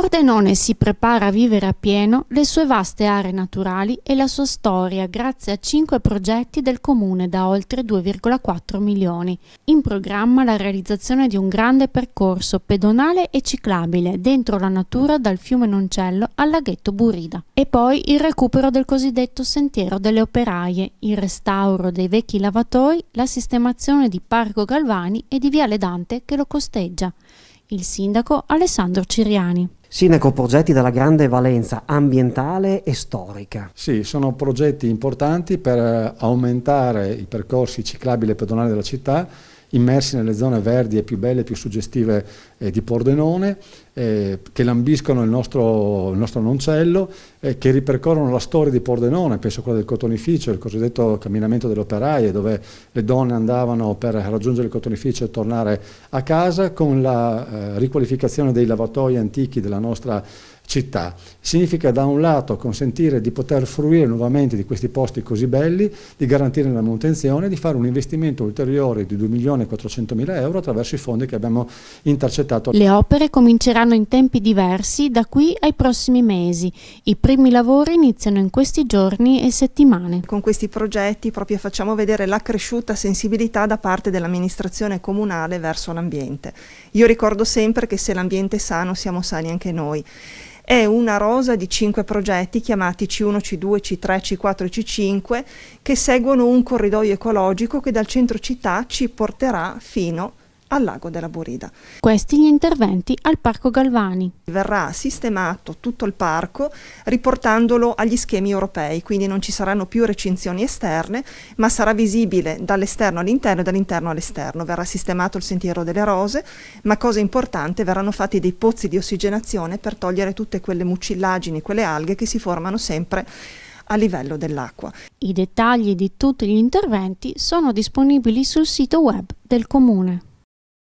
Pordenone si prepara a vivere a pieno le sue vaste aree naturali e la sua storia grazie a cinque progetti del comune da oltre 2,4 milioni. In programma la realizzazione di un grande percorso pedonale e ciclabile dentro la natura dal fiume Noncello al laghetto Burida. E poi il recupero del cosiddetto sentiero delle operaie, il restauro dei vecchi lavatoi, la sistemazione di Parco Galvani e di Viale Dante che lo costeggia il sindaco Alessandro Ciriani. Sindaco, progetti dalla grande valenza ambientale e storica. Sì, sono progetti importanti per eh, aumentare i percorsi ciclabili e pedonali della città immersi nelle zone verdi e più belle e più suggestive eh, di Pordenone, eh, che lambiscono il nostro, il nostro noncello, eh, che ripercorrono la storia di Pordenone, penso a quella del cotonificio, il cosiddetto camminamento delle operaie, dove le donne andavano per raggiungere il cotonificio e tornare a casa, con la eh, riqualificazione dei lavatoi antichi della nostra città, città. Significa da un lato consentire di poter fruire nuovamente di questi posti così belli, di garantire la manutenzione, di fare un investimento ulteriore di 2.400.000 euro attraverso i fondi che abbiamo intercettato. Le opere cominceranno in tempi diversi da qui ai prossimi mesi. I primi lavori iniziano in questi giorni e settimane. Con questi progetti proprio facciamo vedere l'accresciuta sensibilità da parte dell'amministrazione comunale verso l'ambiente. Io ricordo sempre che se l'ambiente è sano siamo sani anche noi è una rosa di cinque progetti chiamati C1, C2, C3, C4 e C5 che seguono un corridoio ecologico che dal centro città ci porterà fino al lago della Burida. Questi gli interventi al Parco Galvani. Verrà sistemato tutto il parco riportandolo agli schemi europei, quindi non ci saranno più recinzioni esterne, ma sarà visibile dall'esterno all'interno e dall'interno all'esterno. Verrà sistemato il sentiero delle rose, ma cosa importante, verranno fatti dei pozzi di ossigenazione per togliere tutte quelle mucillagini, quelle alghe che si formano sempre a livello dell'acqua. I dettagli di tutti gli interventi sono disponibili sul sito web del comune.